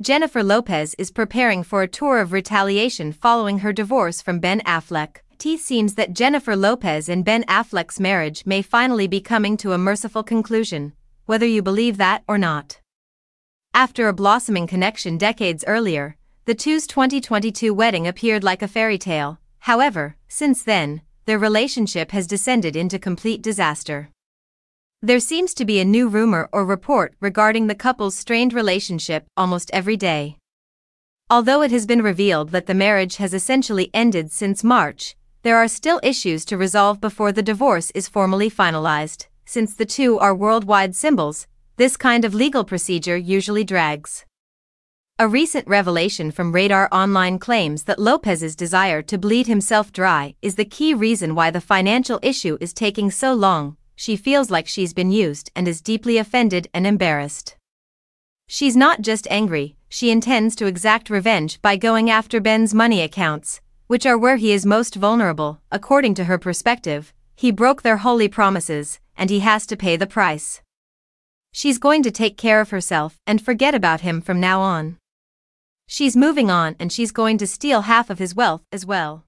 Jennifer Lopez is preparing for a tour of retaliation following her divorce from Ben Affleck. T seems that Jennifer Lopez and Ben Affleck's marriage may finally be coming to a merciful conclusion, whether you believe that or not. After a blossoming connection decades earlier, the two's 2022 wedding appeared like a fairy tale. However, since then, their relationship has descended into complete disaster. There seems to be a new rumor or report regarding the couple's strained relationship almost every day. Although it has been revealed that the marriage has essentially ended since March, there are still issues to resolve before the divorce is formally finalized. Since the two are worldwide symbols, this kind of legal procedure usually drags. A recent revelation from Radar Online claims that Lopez's desire to bleed himself dry is the key reason why the financial issue is taking so long, she feels like she's been used and is deeply offended and embarrassed. She's not just angry, she intends to exact revenge by going after Ben's money accounts, which are where he is most vulnerable, according to her perspective. He broke their holy promises, and he has to pay the price. She's going to take care of herself and forget about him from now on. She's moving on and she's going to steal half of his wealth as well.